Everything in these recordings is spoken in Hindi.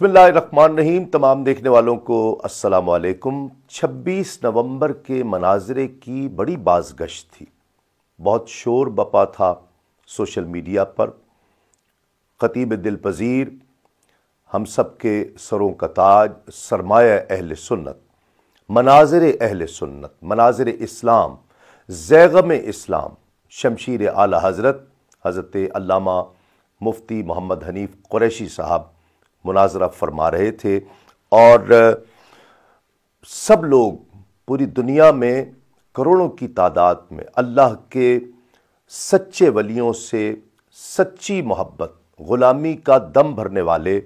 बसमीम तमाम देखने वालों को असलम छब्बीस 26 नवंबर के मनाजरे की बड़ी बाजगश थी बहुत शोर बपा था सोशल मीडिया पर ख़तीब दिल पज़ीर हम सब के सरों का ताज सरमाया अहल सुन्नत मनाजर अहल सुन्नत मनाजर इस्लाम जैगम इस्लाम शमशीर आला हज़रत हज़रत अल्लामा मुफ्ती मोहम्मद हनीफ़ क़ुरैशी साहब मुनाजरा फरमा रहे थे और सब लोग पूरी दुनिया में करोड़ों की तादाद में अल्लाह के सच्चे वलियों से सच्ची मोहब्बत ग़ुलामी का दम भरने वाले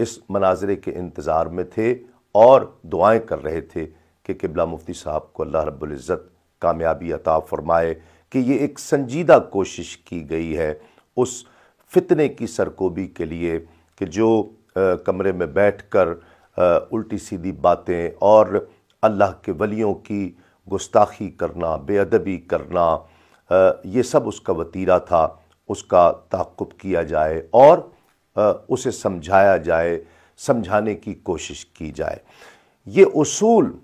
इस मनाजरे के इंतज़ार में थे और दुआएं कर रहे थे कि किबला मुफ्ती साहब को अल्लाह रब्ज़त कामयाबी अता फ़रमाए कि ये एक संजीदा कोशिश की गई है उस फितने की सरकोबी के लिए कि जो कमरे में बैठकर उल्टी सीधी बातें और अल्लाह के वलियों की गुस्ताखी करना बेअदबी करना ये सब उसका वतीरा था उसका ताकुब किया जाए और उसे समझाया जाए समझाने की कोशिश की जाए ये उसूल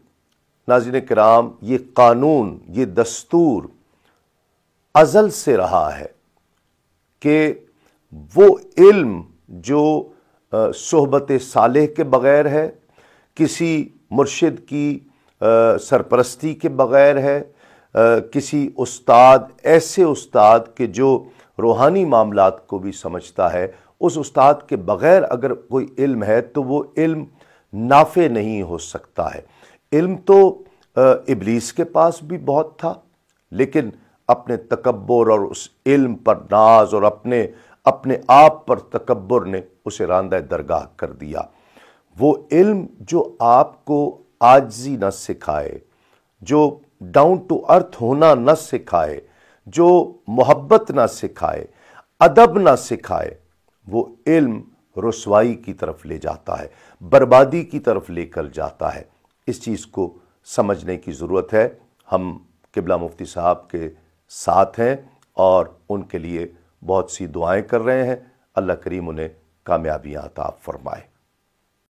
नाजिन कराम ये कानून ये दस्तूर अज़ल से रहा है कि वो इल्म जो सहबत साले के बग़ैर है किसी मुर्शद की सरपरस्ती के बग़ैर है किसी उस्ताद ऐसे उस्ताद के जो रूहानी मामला को भी समझता है उस उस्ताद के बग़ैर अगर कोई इल्म है तो वो इल्म नाफे नहीं हो सकता है इल्म तो इबलीस के पास भी बहुत था लेकिन अपने तकबर और उस इल्म पर नाज और अपने अपने आप पर तकबर ने उसे रानद दरगाह कर दिया वो इल्म जो आपको आजी न सिखाए जो डाउन टू अर्थ होना न सिखाए जो मोहब्बत ना सिखाए अदब ना सिखाए वो इल्म रसवाई की तरफ ले जाता है बर्बादी की तरफ लेकर जाता है इस चीज़ को समझने की ज़रूरत है हम किबला मुफ्ती साहब के साथ हैं और उनके लिए बहुत सी दुआएं कर रहे हैं अल्लाह करीम उन्हें कामयाबियाँ अता फरमाए